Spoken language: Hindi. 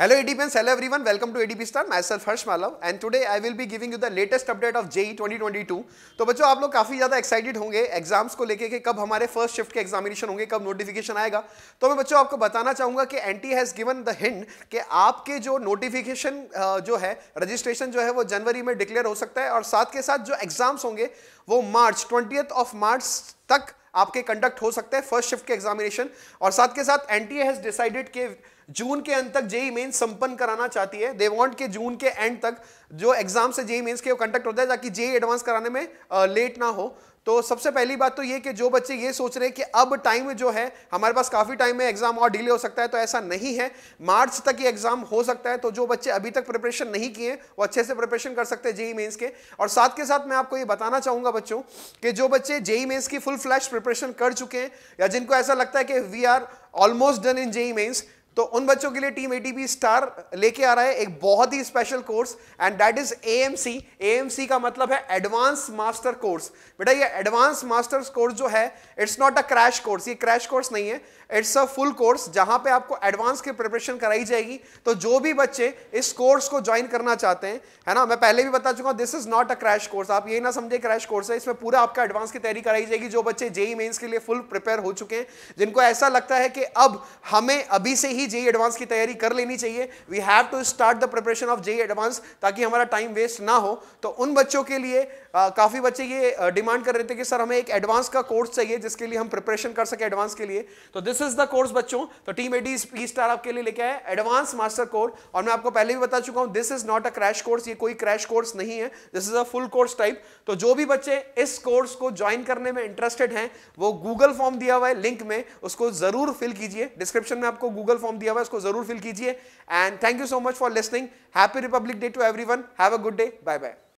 Hello ADPs, hello everyone, welcome to ADP Star, myself Harsh Malav and today I will be giving you the latest update of JE 2022. तो बच्चों आप लोग काफ़ी ज़्यादा एक्साइटेड होंगे एग्जाम्स को लेके कि कब हमारे फर्स्ट शिफ्ट के एग्जामिनेशन होंगे कब नोटिफिकेशन आएगा तो मैं बच्चों आपको बताना चाहूंगा कि N T has given the hint कि आपके जो नोटिफिकेशन जो है रजिस्ट्रेशन जो है वो जनवरी में डिक्लेयर हो सकता है और साथ के साथ जो एग्जाम्स होंगे वो मार्च ट्वेंटी ऑफ मार्च तक आपके कंडक्ट हो सकते हैं फर्स्ट शिफ्ट के एग्जामिनेशन और साथ के साथ एन हैज़ डिसाइडेड के जून के अंत तक जेई मेन e संपन्न कराना चाहती है दे वॉन्ट के जून के एंड तक जो एग्जाम से जेई मेन्स e के कंडक्ट होता है ताकि जेई एडवांस e कराने में लेट ना हो तो सबसे पहली बात तो ये कि जो बच्चे ये सोच रहे हैं कि अब टाइम जो है हमारे पास काफ़ी टाइम है एग्ज़ाम और डिले हो सकता है तो ऐसा नहीं है मार्च तक ये एग्ज़ाम हो सकता है तो जो बच्चे अभी तक प्रिपरेशन नहीं किए वो अच्छे से प्रिपरेशन कर सकते हैं जेई मेन्स के और साथ के साथ मैं आपको ये बताना चाहूँगा बच्चों कि जो बच्चे जेई मेन्स की फुल फ्लैश प्रिपरेशन कर चुके हैं या जिनको ऐसा लगता है कि we are almost done in JEE Mains तो उन बच्चों के लिए टीम एटीपी स्टार लेके आ रहा है एक बहुत ही special course and that is AMC AMC का मतलब है एडवांस मास्टर कोर्स बेटा ये एडवांस मास्टर कोर्स जो है it's not a crash course ये क्रैश कोर्स नहीं है इट्स अ फुल कोर्स जहां पे आपको एडवांस की प्रिपरेशन कराई जाएगी तो जो भी बच्चे इस कोर्स को ज्वाइन करना चाहते हैं है ना मैं पहले भी बता चुका हूं this is not a crash course आप ये ना समझे क्रैश कोर्स है इसमें पूरा आपका एडवांस की तैयारी कराई जाएगी जो बच्चे जेई मेन्स e के लिए फुल प्रिपेयर हो चुके हैं जिनको ऐसा लगता है कि अब हमें अभी से ही जेई एडवांस e की तैयारी कर लेनी चाहिए we have to start the preparation of JEE advance ताकि हमारा टाइम वेस्ट ना हो तो उन बच्चों के लिए आ, काफ़ी बच्चे ये डिमांड कर रहे थे कि सर हमें एक एडवांस का कोर्स चाहिए जिसके लिए हम प्रिपरेशन कर सके एडवांस के लिए तो दिस इज द कोर्स बच्चों तो टीम एडी पी स्टार आपके लिए लेके आए एडवांस मास्टर कोर्स और मैं आपको पहले भी बता चुका हूं this is not a crash course ये कोई क्रैश कोर्स नहीं है this is a full course type तो जो भी बच्चे इस कोर्स को ज्वाइन करने में इंटरेस्टेड हैं वो गूगल फॉर्म दिया हुआ है लिंक में उसको जरूर फिल कीजिए डिस्क्रिप्शन में आपको गूगल फॉर्म फॉर्म दिया हुआ है उसको जरूर फिल कीजिए and thank you so much for listening happy Republic Day to one have a good day bye bye